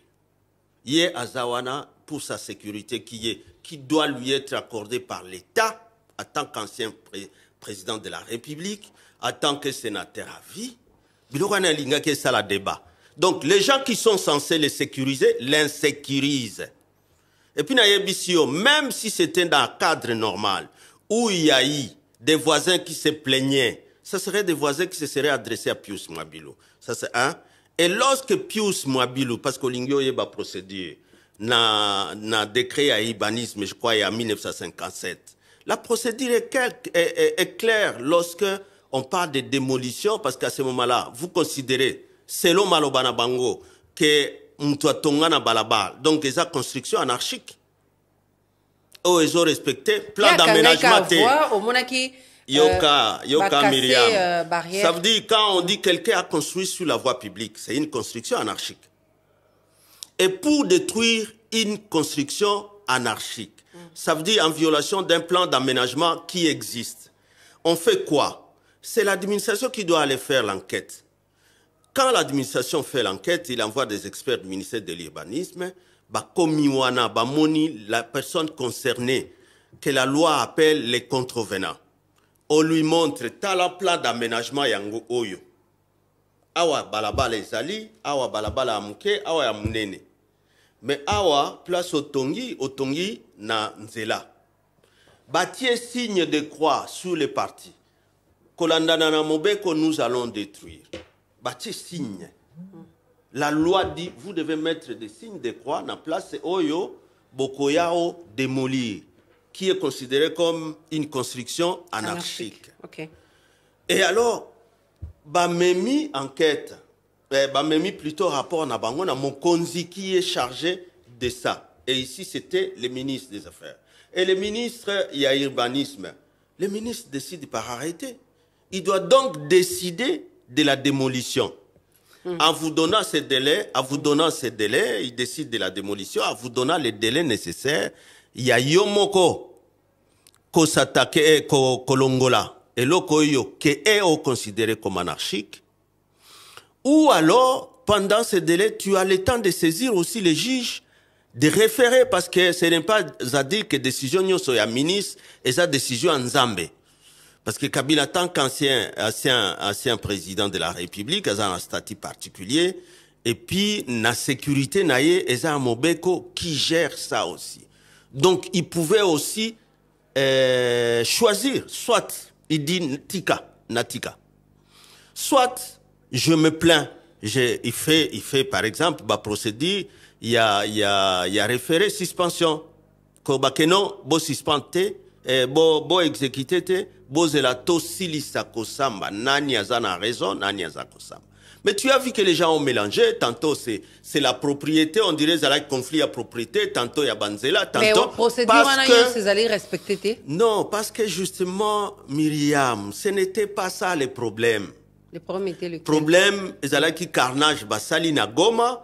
Il a Azawana, pour sa sécurité qui, est, qui doit lui être accordée par l'État, en tant qu'ancien président de la République, en tant que sénateur à vie, ça débat. Donc, les gens qui sont censés les sécuriser, l'insécurisent. Et puis, même si c'était dans un cadre normal, où il y a eu des voisins qui se plaignaient, ce serait des voisins qui se seraient adressés à Pius Mwabilo. Ça, c'est un. Et lorsque Pius Mwabilo, parce que l'ingyo yeba procédure, na, na décret à Ibanisme, je crois, en 1957, la procédure est, est claire lorsque on parle de démolition parce qu'à ce moment-là, vous considérez, selon Malobana Bango, que na Balabal, donc une construction anarchique. Oh, ils ont respecté plan d'aménagement. Yoka, Yoka Myriam. Ça veut dire quand on dit quelqu'un a construit sur la voie publique, c'est une construction anarchique. Et pour détruire une construction anarchique, ça veut dire en violation d'un plan d'aménagement qui existe. On fait quoi c'est l'administration qui doit aller faire l'enquête. Quand l'administration fait l'enquête, il envoie des experts du ministère de l'Urbanisme, la personne concernée, que la loi appelle les contrevenants. On lui montre, tout le plan d'aménagement yango oyo. Awa balabala sali, awa balabala amuke, awa sont Mais awa, place otongi, otongi na nzela. Bâtier signe de croix sur les partis que nous allons détruire. un signe. La loi dit, vous devez mettre des signes de croix dans la place Oyo, Bokoyao, démolir, qui est considéré comme une construction anarchique. Et alors, Bamemi enquête, eh, Bamemi plutôt rapport à bango na qui est chargé de ça. Et ici, c'était le ministre des Affaires. Et le ministre, il y a urbanisme. Le ministre décide par arrêter il doit donc décider de la démolition. Hmm. En vous donnant ces délais, en vous donnant ces délais, il décide de la démolition, en vous donnant les délais nécessaires, il y a Yomoko, ko Kolongola, et Lokoyo, qui est considéré comme anarchique. Ou alors, pendant ces délai, tu as le temps de saisir aussi les juges de référer parce que ce n'est pas à dire que décision nyoso ministre et sa décision en Zambie. Parce que Kabila, tant qu'ancien ancien, ancien président de la République, a un statut particulier, et puis la sécurité, naie Eza Mobeko qui gère ça aussi. Donc, il pouvait aussi euh, choisir, soit il dit Tika, Natika, soit je me plains, j'ai il, fait, il fait par exemple, bah, procédé, il y a, il y a, il y a référé suspension. non, beau suspendé, beau, beau exécuté, bozela tosilisa kosamba nani za na raison nani kosamba Mais tu as vu que les gens ont mélangé. Tantôt, c'est, c'est la propriété. On dirait qu'il y a conflit à propriété. Tantôt, il y a Banzela. Tantôt, Mais procédure parce que... c'est allé respecter. Non, parce que justement, Myriam, ce n'était pas ça le problème. Le problème était le problème. Le carnage, Basalina Goma.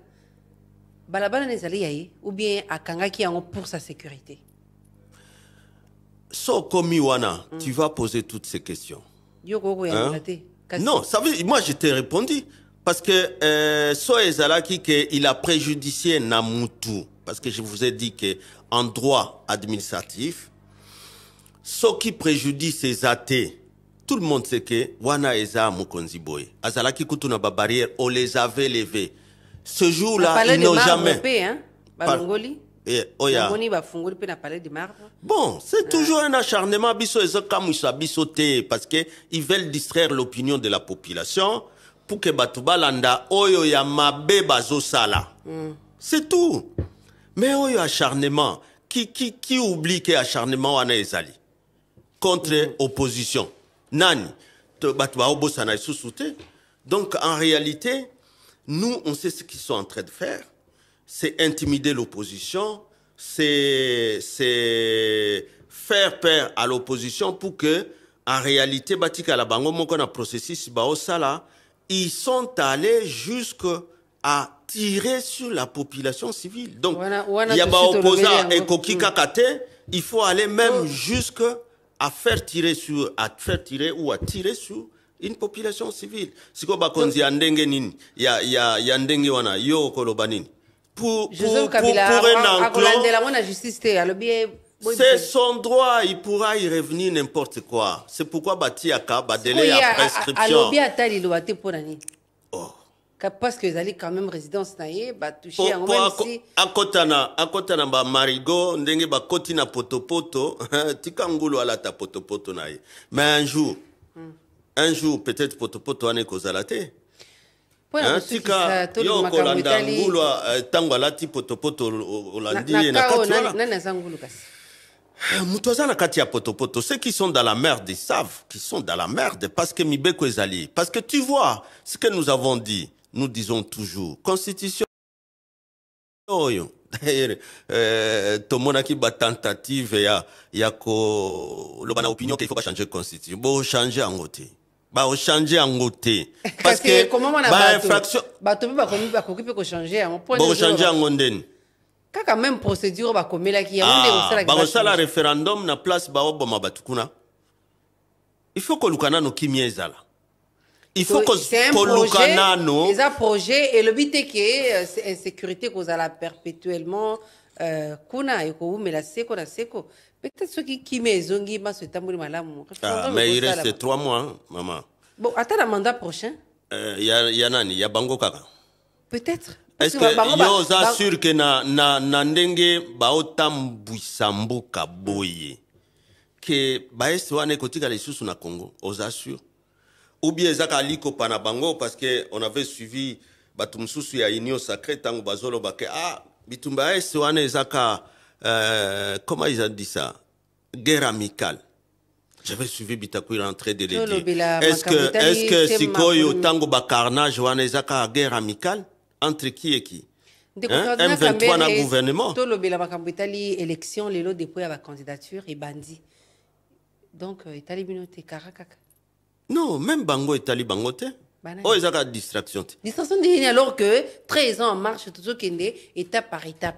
balabala ya ou bien a pour sa sécurité so wana tu vas poser toutes ces questions hein? non ça veut, moi je t'ai répondu parce que euh, so il a préjudicié namutu parce que je vous ai dit que en droit administratif qui préjudice les athées, tout le monde sait que wana eza Mukonziboy. azalaki on les avait levés ce jour-là, ils n'ont jamais. hein? Eh, oh, bon, c'est ah. toujours un acharnement parce qu'ils veulent distraire l'opinion de la population pour que Batubalanda oyo ya mabe bazo sala. Hmm. C'est tout. Mais oyo acharnement qui qui qui oublie que acharnement wana ezali contre hmm. opposition. Nani Donc en réalité nous, on sait ce qu'ils sont en train de faire. C'est intimider l'opposition, c'est faire peur à l'opposition pour que, en réalité, processus, bah, ils sont allés jusqu'à tirer sur la population civile. Donc, il y a bah, hein. et Koki mm. Kakate, il faut aller même mm. jusqu'à faire tirer sur, à faire tirer ou à tirer sur une population civile siko bakonzi ya ndenge nini ya, ya, ya ndenge wana yo okoloba nini pour, pour, pour, pour un enclos C'est son droit, il pourra y revenir n'importe quoi. C'est pourquoi Batiaka, bah, délai à prescription. Oh. Parce que vous allez quand même résidence naïe, bah toucher en même si. À Kotana, à Kotana, bah Marigo, ndenge bah Kotina Potopoto, [laughs] tika ngulu ala ta Potopoto naïe. Mais un jour, hmm un jour peut-être potopoto wana les te hein, tika yo okolanda ngulu ntango euh, alati potopoto olandi ye na kati moto Mutoza na kati ya potopoto ceux qui sont dans la merde ils savent qui sont dans la merde parce que mibeko ezali parce que tu vois ce que nous avons dit nous disons toujours constitution oyo oh, [laughs] d'ailleurs euh, ba tentative ya ya ko lobana opinion qu'il il faut changer constitution changer en côté va bah, yango peut changer en bakoki bah on bah, bah, change hein. en ndeni quand même procédure oyo ah, la référendum na place baoboma il faut là il faut c'est projet insécurité perpétuellement euh, kuna peut-être soki kimia ezongi maso etamboli malamu ah, mais il reste trois mois hein, maman. bon attends na mandat prochain euh, y a nani a bango kaka peut-être est-ce que yo oza que na, na, na ndenge baotambwisa mboka boye que baeste kotika les sous na congo oza assure. ou bien zaka liko pana bango parce que on avait suivi bato ya union sacré ntango bazoloba ke ah bitumba ya este euh, comment ils ont dit ça Guerre amicale. J'avais suivi Bitakoui en train de le Est-ce que, est-ce que Sikoyo Tango Bakarnage ou Anezaka guerre amicale entre qui et qui hein? M23 na gouvernement. tolobela makambo italie élection lelo depo à bacandidature candidature donc etali bino italie non même bango etali bango oh, ils ont la distraction te distraction ndeni alors que 13 ans en marche tout ce est étape par étape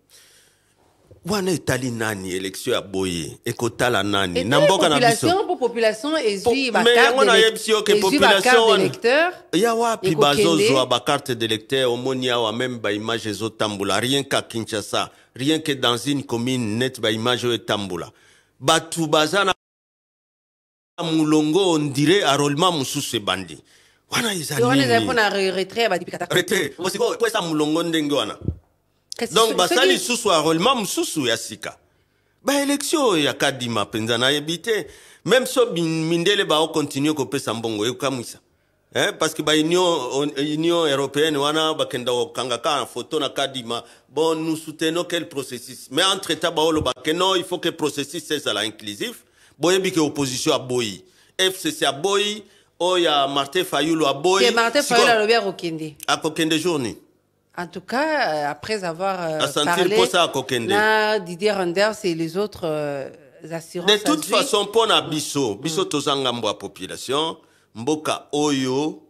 wana etali nani élection ya boye ekotala nani na mboka na bisopopulation ezwi me yango nayebisi yo ke population wana ya wapi bazozwa bacarte d'électeur omoni awa meme baimage ezotambola rien ka kinshasa rien que dans une commune net baimage oyo etambola bato baza na molongo ondire arolema mosusu ebandi wana eza nini retrait osikoo kwesa molongo ndenge wana donc basali lisusu arolema mosusu ya sika baelektio oyo ya kadima mpenza nayebi te meme so mindele baokontinue kopesa mbongo ekokamwisa eh, parce que baunion européenne wana bakenda kokanga ka foto na kadima bon nous soutenons quel processus mais entre temps baolobake no il faut que processus ezala inclusif boyebi ke opposition aboyi fcc aboyi oyo ya martin fayulu aboyi akokende jour nini En tout cas, euh, après avoir euh, parlé à Didier Randers et les autres euh, assurances. De toute façon, pona mm. biso, biso mm. tozanga mbo population, mboka oyo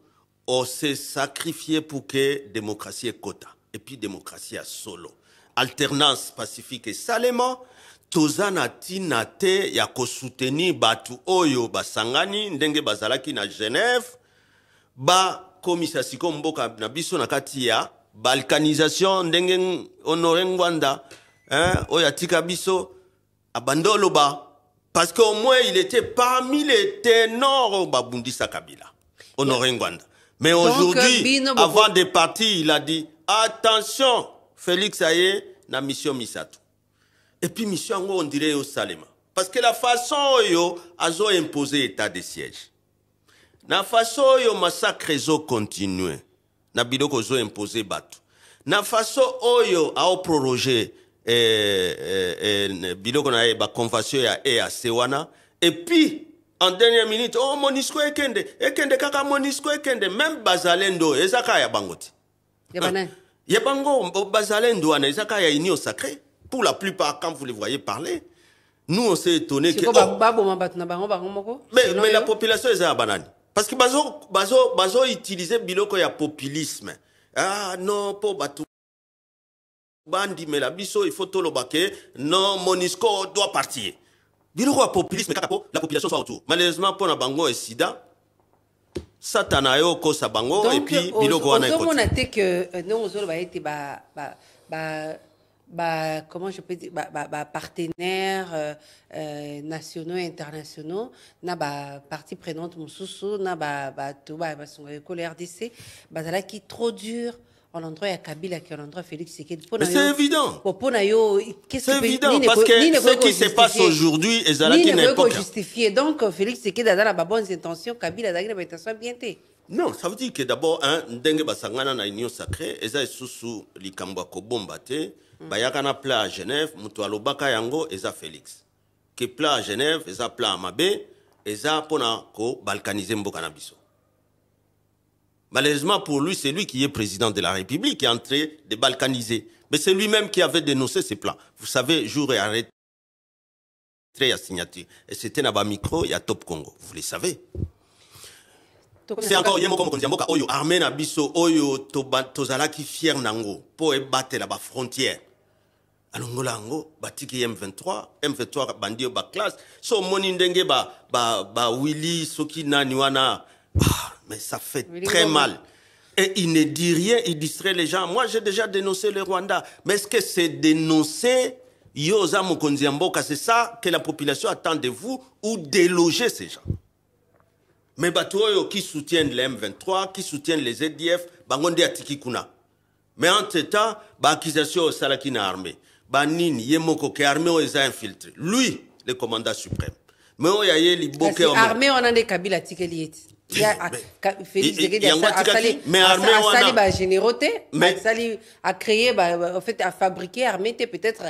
on s'est sacrifié pour que la démocratie est quota et puis démocratie à solo. Alternance pacifique et salement tozana tina ya ko soutenir batu oyo basangani ndenge bazalaki na Genève ba komisa siko mboka na biso na kati ya balkanisation ndenge honore ngwanda hein, oyo atika biso abandi bas, parce qu'au moins il était parmi les ténors au babundisa kabila honoré mais aujourd'hui avant de partir il a dit attention félix aye na mission misato et puis mission on dirait au salema parce que la façon a zo imposer état de siège na façon yo massacre zo continue na biloko imposer bato na faso oyo aoproroge eh, eh, eh, eh, biloko na eba baconvention ya eac wana puis en dernière minute o oh, monisco ekende ekende kaka monisco ekende même bazalendo eza ya bangoti. te hein? bango bazalendo wana eza ya union sacré pour la plupart quand vous les voyez parler nous on s'est étonné que oh, mais, mais la population eza ya banani parce que bazo bazo bazo utiliser biloko ya populisme ah non po batu la biso il faut le ke non monisco doit partir biloko ya populisme kaka po la population soit autour malheureusement mpona bango esida satana yo sa bango puis biloko wana ekozomona te ke euh, ndenge ozoloba ete ba, ba, ba bah, comment je peux dire, bah, bah, bah partenaires euh, euh nationaux et internationaux, na bah, partie prenante Moussousou, na bah, bah, tout, bah, bah, son RDC, bah, là qui trop dur. En l'endroit à Kabila, qui en l'endroit Félix Tshisekedi. Mais c'est évident. C'est évident parce que ce qui se passe aujourd'hui, et là qui n'est pas justifié. Donc Félix Tshisekedi a la bonne intention, Kabila a la bonne intention bien non, ça veut dire que d'abord, hein, ndenge basangana na union sacrée, eza sous likambo akobomba te, Mm. bayaka na plan à genève lobaka alobaka yango eza félix ke plan à genève eza plan mabe eza ko balkaniser mboka na biso Malheureusement pour lui, c'est lui qui est président de la République qui est en de balkaniser. Mais c'est lui-même qui avait dénoncé ces plans. Vous savez, jour et arrêt, très à signature. Et c'était Naba Micro et à Top Congo. Vous le savez. C'est encore yemo comme oyo, armée oyo Oyo, Tozala qui fier nango, pour battre la frontière alongola yango batiki m23 m23 bandi oyo baklasse so omoni ndenge ba ba, ba soki nani wana ah, mais ça fait très mal et il ne dit rien il distrait les gens moi j'ai déjà dénoncé le rwanda mais est-ce que c'est dénoncer yo oza c'est ça que la population attend de vous ou déloger ces gens mais bato qui soutiennent les m23 qui soutiennent les edf bango nde atiki kuna mais entre temps baaccusation qui na armée banini yemoko ke armée oyo a infiltré lui le commandant suprême me oyo aye liboke armée on a des kabila ba ete mais sali a créé bah en fait a fabriqué armée te peut-être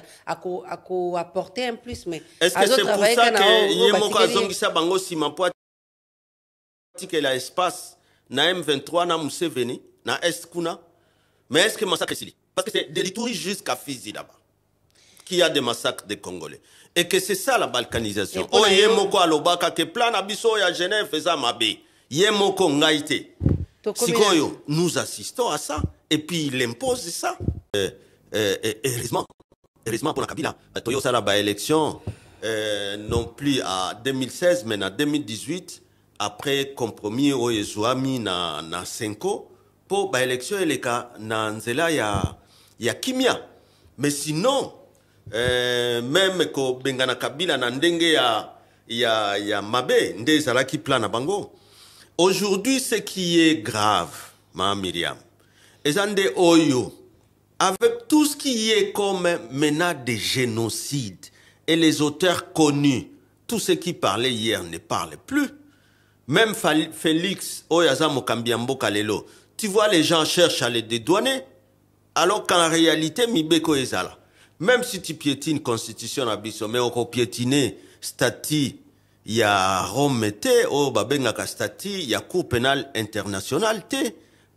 apporter un plus mais azotravaille kana ye moko azongisa bango nsima mpo atikela espace na m23 na museveni na est mais est ce que c'est esili parce que c'est de jusqu'à fizi là-bas qu'il y a des massacres des Congolais. Et que c'est ça la balkanisation. Oh, aloba alobaka ke plan abiso ya Genève eza mabe. Yemoko Si Sikoyo, nous assistons à ça. Et puis il impose ça. Euh, euh, heureusement, heureusement pour la Kabila. Euh, Toyo sala ba élection euh, non plus à 2016 mais à 2018 après compromis au Yezouami na na Senko pour ba élection eleka na nzela ya ya kimia. Mais sinon, eh, même meme Bengana kabila na ndenge ya, ya, ya mabe nde ki plan bango aujourd'hui ce qui est grave ma miriam oyo avec tout ce qui est comme menace de génocide et les auteurs connus tout ce qui parlait hier ne parle plus même Félix tu vois les gens cherchent à les dédouaner, alors qu'en réalité, Mibeko là. Même si tu piétines constitution à biso, mais peut piétiner statut ya Rome te, o oh, babengaka y ya Cour pénale internationale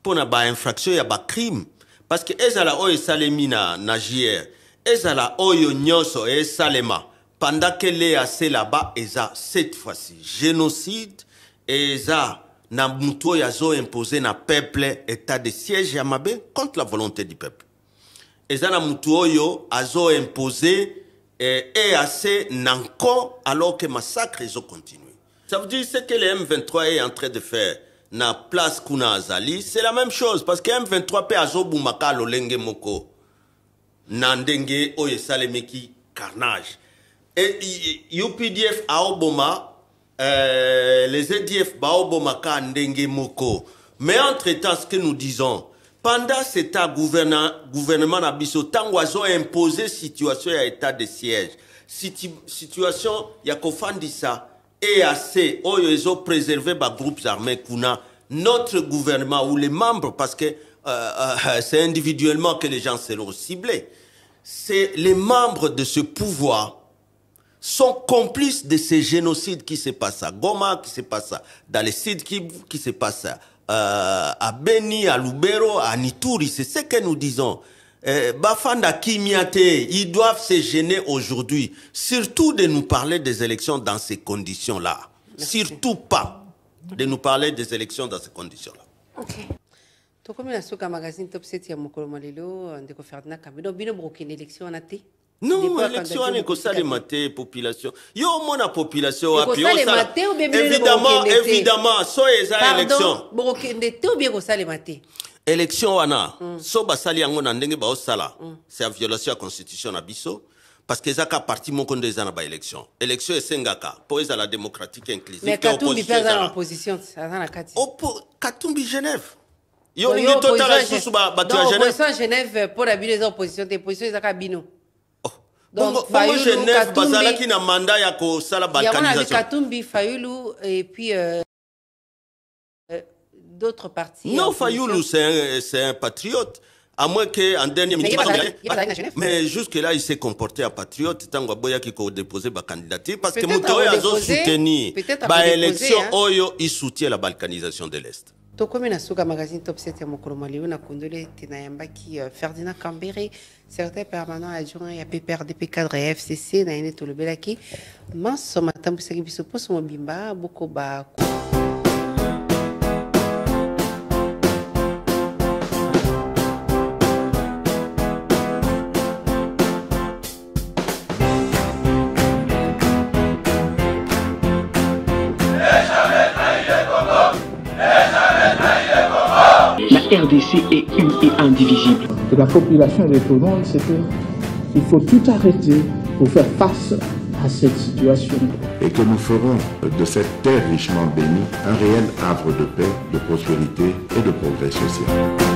Pour pona ba infraction ya ba crime. Parce que ezala oyo salemi salemina, na JR, ezala oyo nyoso e salema. Pendant que les assez là-bas, ont, cette fois-ci génocide, eza na mutu ya zo imposé na peuple état de siège yamabe contre la volonté du peuple. Les na mutu imposé et eh, eac eh, na alors que massacre continue. ça veut dire ce que le m23 est en train de faire na place kuna azali c'est la même chose parce que m23 azo bumaka lolenge moko na de oyo esalemeki carnage Et updf aoboma euh, les edf baobomaka ndenge moko mais entre temps ce que nous disons pendant cet état gouvernement na pas imposé imposé situation à état de siège Situ, situation ya kofandisa e ont préservé les groupes armés kuna notre gouvernement ou les membres parce que euh, euh, [laughs] c'est individuellement que les gens seront ciblés c'est les membres de ce pouvoir sont complices de ces génocides qui se passent à Goma, qui se passent dans les sites qui, qui se passent euh, à Beni, à Lubero, à Nituri. C'est ce que nous disons. Euh, Bafanda Kimiate, ils doivent se gêner aujourd'hui, surtout de nous parler des élections dans ces conditions-là. Surtout pas de nous parler des élections dans ces conditions-là. Okay. tokomi na so le magazine top set ya mokolo un ndeko ferdinand kabino bino une élection en te non élection wana les population yo la population évidemment évidemment so eza élection bien les élection wana mm. so basali na ndenge les mm. c'est une violation la constitution à biso parce que a parti moko nde eza na baélection élection esengaka mpo la démocratique Katumbi genève yo une totala lisusu de genève les opposition les Kabino donc bongo genève bazalaki na manda et puis euh, euh, d'autres partis non euh, fayulu c'est un, un patriote à moins que en dernier minute mais jusque là il s'est comporté en patriote tant a déposé sa candidature parce que moto soutenu, par élection, hein. oyo soutient la balkanisation de l'est tokomi na suka magazine top 7 ya mokolo malelo na kondoli ete nayambaki euh, ferdinand cambere secretaire permanent adjoint ya pprdp cadre ya fcc na ye nde tolobelaki manso matambwisaki biso mposo mobimba bokoba RDC est une et indivisible. la population monde, c'est qu'il faut tout arrêter pour faire face à cette situation. Et que nous ferons de cette terre richement bénie un réel havre de paix, de prospérité et de progrès social.